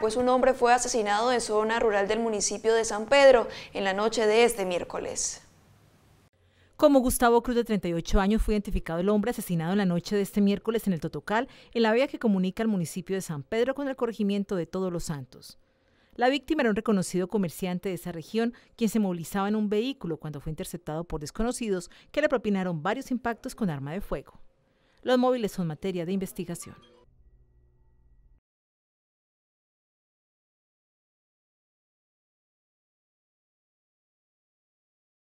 pues un hombre fue asesinado en zona rural del municipio de San Pedro en la noche de este miércoles. Como Gustavo Cruz, de 38 años, fue identificado el hombre asesinado en la noche de este miércoles en el Totocal, en la vía que comunica al municipio de San Pedro con el corregimiento de Todos los Santos. La víctima era un reconocido comerciante de esa región, quien se movilizaba en un vehículo cuando fue interceptado por desconocidos que le propinaron varios impactos con arma de fuego. Los móviles son materia de investigación.